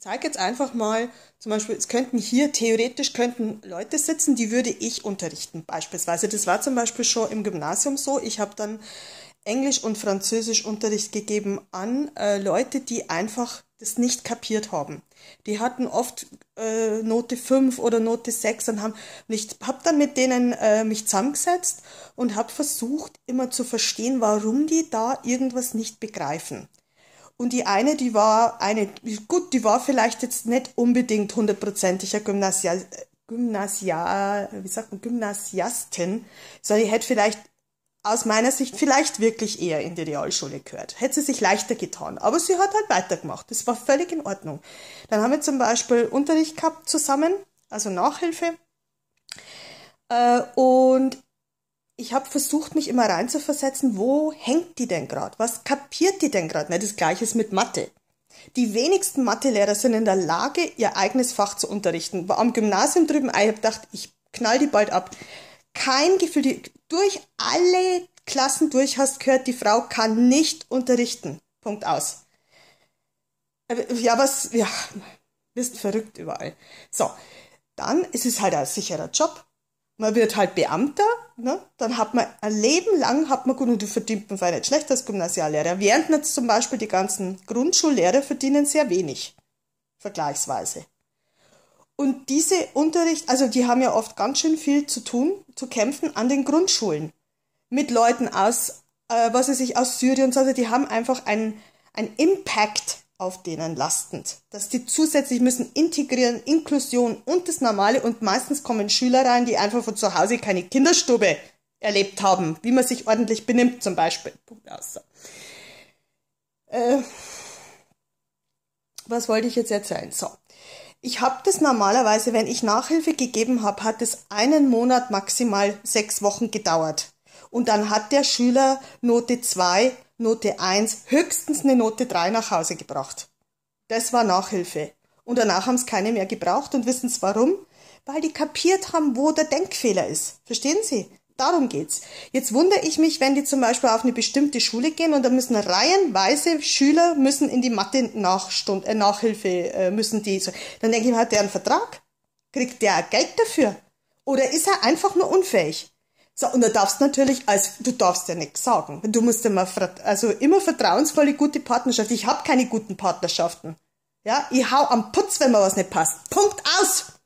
zeige jetzt einfach mal, zum Beispiel, es könnten hier theoretisch könnten Leute sitzen, die würde ich unterrichten beispielsweise. Das war zum Beispiel schon im Gymnasium so. Ich habe dann Englisch und Französisch Unterricht gegeben an äh, Leute, die einfach das nicht kapiert haben. Die hatten oft äh, Note 5 oder Note 6 und haben nicht, hab dann mit denen äh, mich zusammengesetzt und habe versucht, immer zu verstehen, warum die da irgendwas nicht begreifen. Und die eine, die war eine, gut, die war vielleicht jetzt nicht unbedingt hundertprozentiger Gymnasial, Gymnasial, wie sagt man, Gymnasiastin, sondern die hätte vielleicht aus meiner Sicht vielleicht wirklich eher in die Realschule gehört. Hätte sie sich leichter getan. Aber sie hat halt weitergemacht. Das war völlig in Ordnung. Dann haben wir zum Beispiel Unterricht gehabt zusammen, also Nachhilfe. Äh, und ich habe versucht, mich immer reinzuversetzen, wo hängt die denn gerade? Was kapiert die denn gerade? das gleiche ist mit Mathe. Die wenigsten Mathelehrer sind in der Lage, ihr eigenes Fach zu unterrichten. War am Gymnasium drüben, ich habe gedacht, ich knall die bald ab. Kein Gefühl, die, durch alle Klassen durch hast gehört, die Frau kann nicht unterrichten. Punkt aus. Ja, was, ja, bist verrückt überall. So, dann ist es halt ein sicherer Job. Man wird halt Beamter ne, dann hat man ein Leben lang, hat man gut, und die verdient man nicht schlecht als Gymnasiallehrer. Während jetzt zum Beispiel die ganzen Grundschullehrer verdienen sehr wenig, vergleichsweise. Und diese Unterricht, also die haben ja oft ganz schön viel zu tun, zu kämpfen an den Grundschulen. Mit Leuten aus, äh, was weiß ich, aus Syrien und so, also die haben einfach einen, einen Impact auf denen lastend. Dass die zusätzlich müssen integrieren, Inklusion und das Normale und meistens kommen Schüler rein, die einfach von zu Hause keine Kinderstube erlebt haben, wie man sich ordentlich benimmt zum Beispiel. Punkt aus. Äh, was wollte ich jetzt erzählen? So. Ich habe das normalerweise, wenn ich Nachhilfe gegeben habe, hat es einen Monat maximal sechs Wochen gedauert. Und dann hat der Schüler Note zwei Note 1, höchstens eine Note 3 nach Hause gebracht. Das war Nachhilfe. Und danach haben es keine mehr gebraucht und wissen es warum? Weil die kapiert haben, wo der Denkfehler ist. Verstehen Sie? Darum geht's. Jetzt wundere ich mich, wenn die zum Beispiel auf eine bestimmte Schule gehen und da müssen reihenweise Schüler müssen in die Mathe Nachstund, äh, Nachhilfe äh, müssen die. So. Dann denke ich mir, hat der einen Vertrag? Kriegt der Geld dafür? Oder ist er einfach nur unfähig? So, und da darfst natürlich, als, du darfst ja nichts sagen. Du musst immer, also immer vertrauensvolle, gute Partnerschaft. Ich habe keine guten Partnerschaften. Ja, ich hau am Putz, wenn mir was nicht passt. Punkt aus!